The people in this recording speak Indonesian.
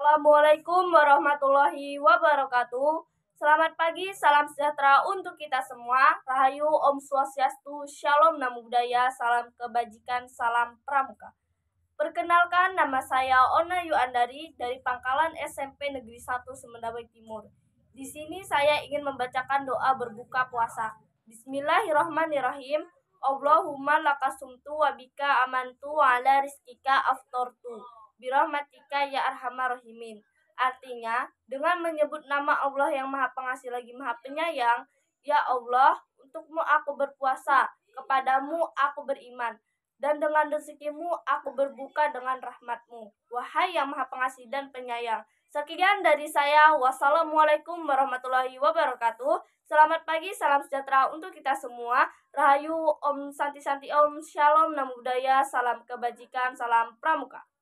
Assalamualaikum warahmatullahi wabarakatuh. Selamat pagi, salam sejahtera untuk kita semua. Rahayu Om Swastiastu, Shalom Namo Buddhaya, salam kebajikan, salam pramuka. Perkenalkan, nama saya Ona Yuandari dari Pangkalan SMP Negeri 1 Semendawai Timur. Di sini saya ingin membacakan doa berbuka puasa. Bismillahirrahmanirrahim. Allahumma lakasumtu wabika amantu wa ala rizkika aftortu birahmatika ya arhamar Artinya, dengan menyebut nama Allah yang Maha Pengasih lagi Maha Penyayang, ya Allah, untukmu aku berpuasa, kepadamu aku beriman, dan dengan rezekimu aku berbuka dengan rahmatmu. Wahai yang Maha Pengasih dan Penyayang. Sekian dari saya. Wassalamualaikum warahmatullahi wabarakatuh. Selamat pagi, salam sejahtera untuk kita semua. Rahayu Om Santi Santi Om Shalom namu budaya. salam kebajikan, salam pramuka.